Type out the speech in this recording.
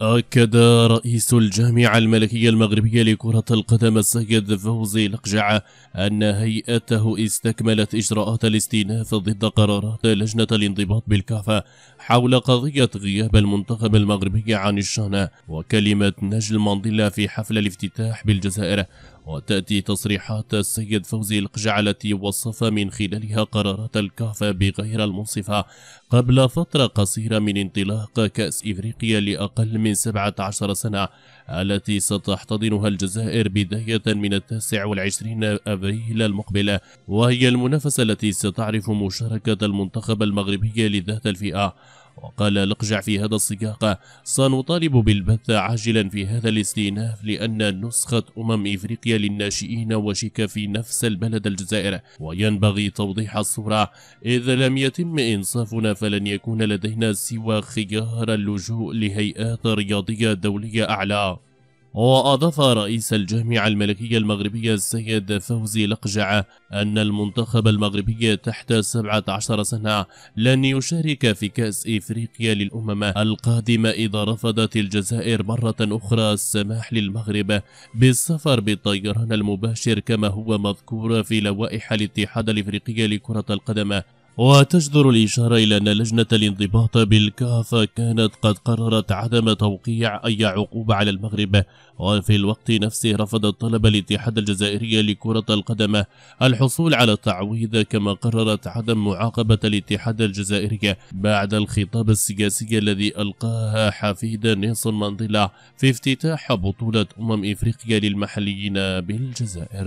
أكد رئيس الجامعة الملكية المغربية لكرة القدم السيد فوزي لقجعة أن هيئته استكملت إجراءات الاستئناف ضد قرارات لجنة الانضباط بالكافة حول قضية غياب المنتخب المغربي عن الشأن وكلمة نجل مانديلا في حفل الافتتاح بالجزائر وتأتي تصريحات السيد فوزي القجع التي وصف من خلالها قرارات الكافة بغير المنصفة قبل فترة قصيرة من انطلاق كأس إفريقيا لأقل من من 17 سنة التي ستحتضنها الجزائر بداية من التاسع والعشرين أبريل المقبل وهي المنافسة التي ستعرف مشاركة المنتخب المغربي لذات الفئة وقال لقجع في هذا السياق سنطالب بالبث عاجلا في هذا الاستئناف لأن نسخة أمم إفريقيا للناشئين وشك في نفس البلد الجزائر وينبغي توضيح الصورة إذا لم يتم إنصافنا فلن يكون لدينا سوى خيار اللجوء لهيئات رياضية دولية أعلى وأضاف رئيس الجامعة الملكية المغربية السيد فوزي لقجع أن المنتخب المغربي تحت 17 سنة لن يشارك في كأس إفريقيا للأمم القادمة إذا رفضت الجزائر مرة أخرى السماح للمغرب بالسفر بالطيران المباشر كما هو مذكور في لوائح الاتحاد الإفريقي لكرة القدم وتجدر الإشارة إلى أن لجنة الانضباط بالكاف كانت قد قررت عدم توقيع أي عقوبة على المغرب وفي الوقت نفسه رفض طلب الاتحاد الجزائري لكرة القدم الحصول على التعويض كما قررت عدم معاقبة الاتحاد الجزائري بعد الخطاب السياسي الذي ألقاها حفيد نيلسون مانديلا في افتتاح بطولة أمم إفريقيا للمحليين بالجزائر